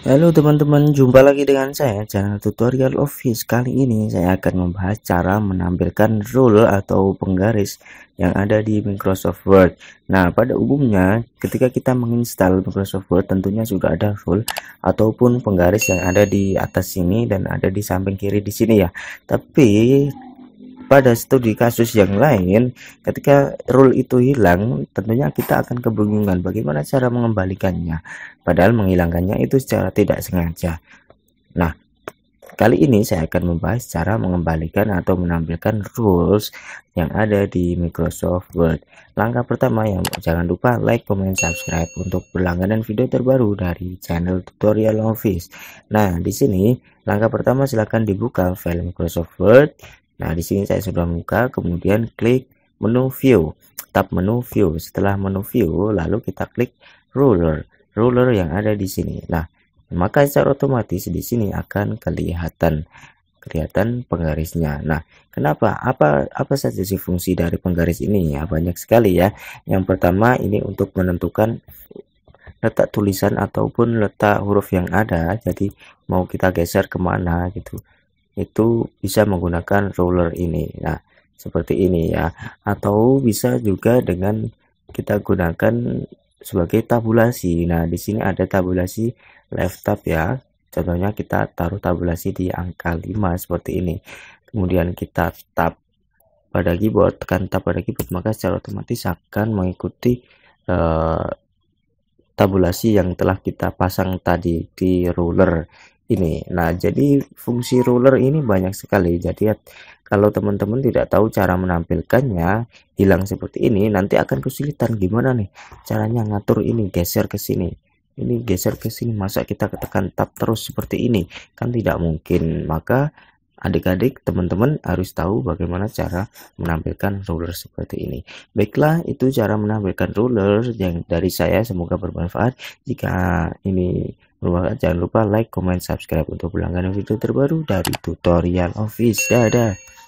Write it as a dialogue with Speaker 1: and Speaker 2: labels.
Speaker 1: Halo teman-teman, jumpa lagi dengan saya channel tutorial office Kali ini saya akan membahas cara menampilkan rule atau penggaris yang ada di Microsoft Word Nah pada umumnya ketika kita menginstal Microsoft Word tentunya sudah ada rule ataupun penggaris yang ada di atas sini dan ada di samping kiri di sini ya Tapi pada studi kasus yang lain ketika rule itu hilang tentunya kita akan kebingungan bagaimana cara mengembalikannya padahal menghilangkannya itu secara tidak sengaja nah kali ini saya akan membahas cara mengembalikan atau menampilkan rules yang ada di Microsoft Word langkah pertama yang jangan lupa like comment subscribe untuk berlangganan video terbaru dari channel tutorial office nah di sini langkah pertama silahkan dibuka file Microsoft Word Nah, di sini saya sudah buka, kemudian klik menu view, tab menu view. Setelah menu view, lalu kita klik ruler, ruler yang ada di sini. Nah, maka secara otomatis di sini akan kelihatan kelihatan penggarisnya. Nah, kenapa? Apa apa saja sih fungsi dari penggaris ini? Ya, banyak sekali ya. Yang pertama ini untuk menentukan letak tulisan ataupun letak huruf yang ada. Jadi mau kita geser kemana gitu itu bisa menggunakan ruler ini nah seperti ini ya atau bisa juga dengan kita gunakan sebagai tabulasi nah di sini ada tabulasi left tab ya contohnya kita taruh tabulasi di angka 5 seperti ini kemudian kita tap pada keyboard tekan tap pada keyboard maka secara otomatis akan mengikuti eh, tabulasi yang telah kita pasang tadi di ruler ini nah jadi fungsi ruler ini banyak sekali jadi ya, kalau teman-teman tidak tahu cara menampilkannya hilang seperti ini nanti akan kesulitan gimana nih caranya ngatur ini geser ke sini ini geser ke sini masa kita tekan tab terus seperti ini kan tidak mungkin maka Adik-adik, teman-teman harus tahu bagaimana cara menampilkan ruler seperti ini. Baiklah, itu cara menampilkan ruler yang dari saya semoga bermanfaat. Jika ini bermanfaat, jangan lupa like, comment, subscribe untuk berlangganan video terbaru dari tutorial Office. Dadah.